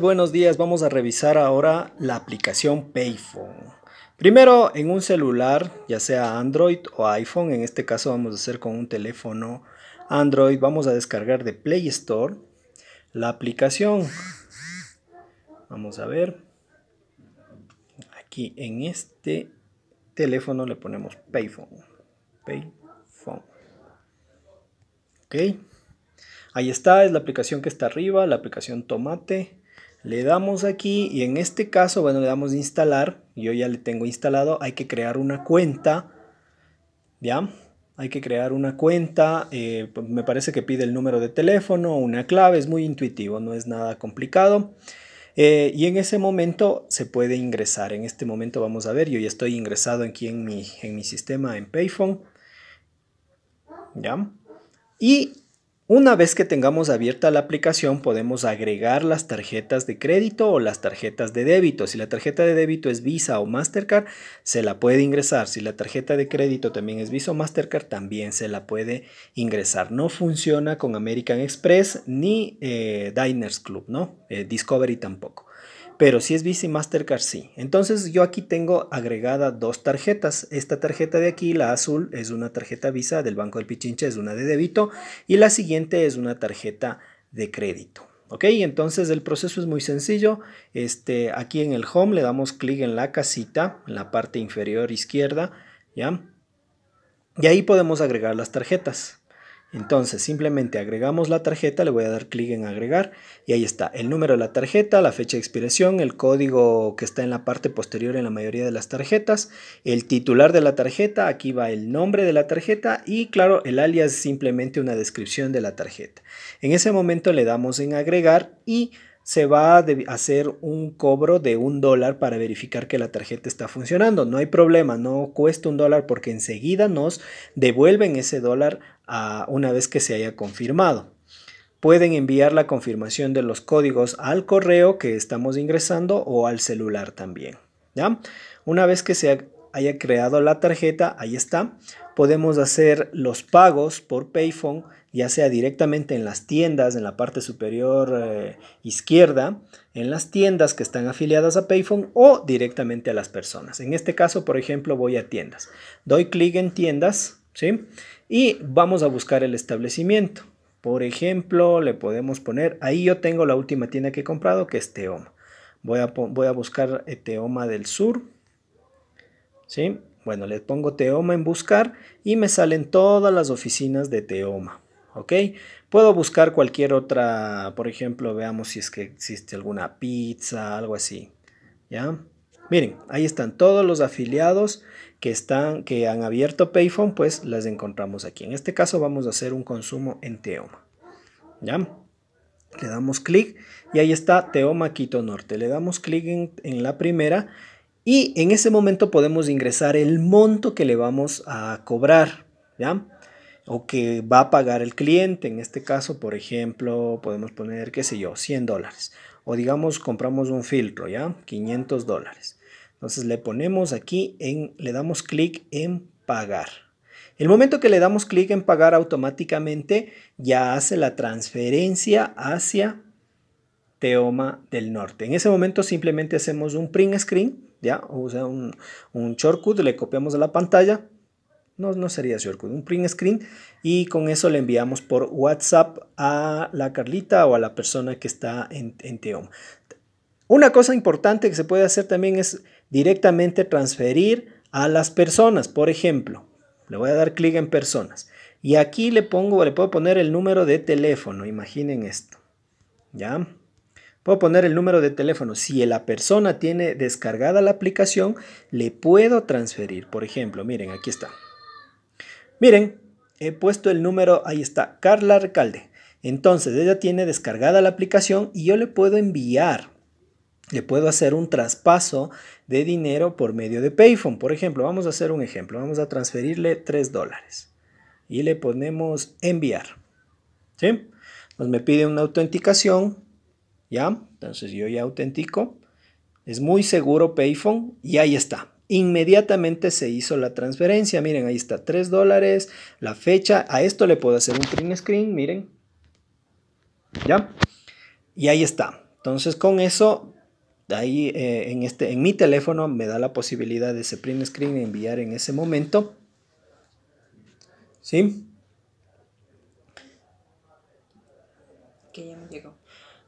Buenos días. Vamos a revisar ahora la aplicación Payphone. Primero, en un celular, ya sea Android o iPhone, en este caso vamos a hacer con un teléfono Android, vamos a descargar de Play Store la aplicación. Vamos a ver. Aquí en este teléfono le ponemos Payphone. Payphone. Ok. Ahí está, es la aplicación que está arriba, la aplicación Tomate. Le damos aquí y en este caso, bueno, le damos instalar. Yo ya le tengo instalado. Hay que crear una cuenta. ¿Ya? Hay que crear una cuenta. Eh, pues, me parece que pide el número de teléfono, una clave. Es muy intuitivo, no es nada complicado. Eh, y en ese momento se puede ingresar. En este momento vamos a ver, yo ya estoy ingresado aquí en mi, en mi sistema en Payphone. ¿Ya? Y una vez que tengamos abierta la aplicación podemos agregar las tarjetas de crédito o las tarjetas de débito. Si la tarjeta de débito es Visa o Mastercard, se la puede ingresar. Si la tarjeta de crédito también es Visa o Mastercard, también se la puede ingresar. No funciona con American Express ni eh, Diners Club, ¿no? Eh, Discovery tampoco pero si es Visa y Mastercard sí. Entonces yo aquí tengo agregada dos tarjetas. Esta tarjeta de aquí, la azul, es una tarjeta Visa del Banco del Pichincha, es una de débito y la siguiente es una tarjeta de crédito. ¿Ok? Entonces el proceso es muy sencillo. Este, aquí en el home le damos clic en la casita, en la parte inferior izquierda, ¿ya? Y ahí podemos agregar las tarjetas. Entonces simplemente agregamos la tarjeta, le voy a dar clic en agregar y ahí está el número de la tarjeta, la fecha de expiración, el código que está en la parte posterior en la mayoría de las tarjetas, el titular de la tarjeta, aquí va el nombre de la tarjeta y claro el alias es simplemente una descripción de la tarjeta. En ese momento le damos en agregar y se va a hacer un cobro de un dólar para verificar que la tarjeta está funcionando. No hay problema, no cuesta un dólar porque enseguida nos devuelven ese dólar una vez que se haya confirmado. Pueden enviar la confirmación de los códigos al correo que estamos ingresando o al celular también. ¿ya? Una vez que se haya creado la tarjeta, ahí está, podemos hacer los pagos por Payphone, ya sea directamente en las tiendas, en la parte superior eh, izquierda, en las tiendas que están afiliadas a Payphone o directamente a las personas. En este caso, por ejemplo, voy a tiendas. Doy clic en tiendas ¿sí? Y vamos a buscar el establecimiento. Por ejemplo, le podemos poner, ahí yo tengo la última tienda que he comprado, que es Teoma. Voy a, voy a buscar eh, Teoma del Sur. ¿sí? Bueno, le pongo Teoma en buscar y me salen todas las oficinas de Teoma. ¿ok? Puedo buscar cualquier otra, por ejemplo, veamos si es que existe alguna pizza, algo así, ¿ya? Miren, ahí están todos los afiliados que, están, que han abierto Payphone, pues las encontramos aquí. En este caso vamos a hacer un consumo en Teoma. ¿Ya? Le damos clic y ahí está Teoma Quito Norte. Le damos clic en la primera y en ese momento podemos ingresar el monto que le vamos a cobrar. ¿Ya? o que va a pagar el cliente. En este caso, por ejemplo, podemos poner, qué sé yo, 100 dólares. O digamos, compramos un filtro, ¿ya? 500 dólares. Entonces le ponemos aquí, en, le damos clic en pagar. El momento que le damos clic en pagar automáticamente ya hace la transferencia hacia Teoma del Norte. En ese momento simplemente hacemos un print screen, ya, o sea, un, un shortcut, le copiamos a la pantalla, no, no sería con un print screen y con eso le enviamos por WhatsApp a la Carlita o a la persona que está en, en Una cosa importante que se puede hacer también es directamente transferir a las personas. Por ejemplo, le voy a dar clic en personas y aquí le pongo, le puedo poner el número de teléfono. Imaginen esto, ¿ya? Puedo poner el número de teléfono. Si la persona tiene descargada la aplicación, le puedo transferir. Por ejemplo, miren, aquí está. Miren, he puesto el número, ahí está, Carla Recalde. Entonces, ella tiene descargada la aplicación y yo le puedo enviar, le puedo hacer un traspaso de dinero por medio de Payphone. Por ejemplo, vamos a hacer un ejemplo, vamos a transferirle 3 dólares y le ponemos enviar. ¿Sí? Nos me pide una autenticación, ¿ya? Entonces yo ya autentico. Es muy seguro Payphone y ahí está. Inmediatamente se hizo la transferencia. Miren, ahí está 3 dólares. La fecha. A esto le puedo hacer un print screen. Miren. ¿Ya? Y ahí está. Entonces con eso ahí eh, en, este, en mi teléfono me da la posibilidad de ese print screen enviar en ese momento. ¿Sí? Que ya me llegó.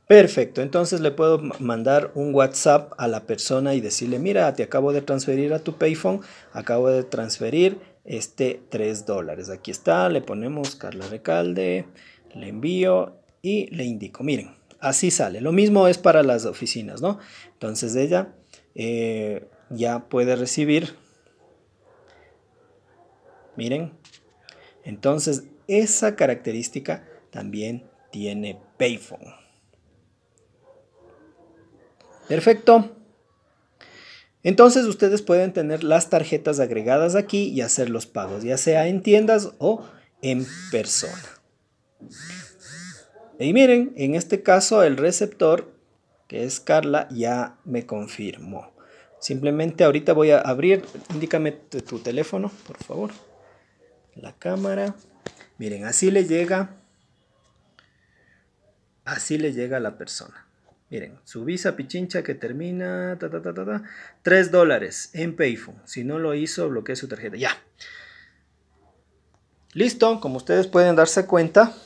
Perfecto, entonces le puedo mandar un WhatsApp a la persona y decirle, mira, te acabo de transferir a tu Payphone, acabo de transferir este 3 dólares. Aquí está, le ponemos Carla Recalde, le envío y le indico, miren, así sale. Lo mismo es para las oficinas, ¿no? Entonces ella eh, ya puede recibir, miren, entonces esa característica también tiene Payphone. Perfecto. Entonces ustedes pueden tener las tarjetas agregadas aquí y hacer los pagos, ya sea en tiendas o en persona. Y miren, en este caso el receptor, que es Carla, ya me confirmó. Simplemente ahorita voy a abrir, indícame tu teléfono, por favor. La cámara. Miren, así le llega, así le llega a la persona. Miren, su visa Pichincha que termina ta, ta, ta, 3 dólares en Payphone. Si no lo hizo, bloqueé su tarjeta. Ya. Listo, como ustedes pueden darse cuenta,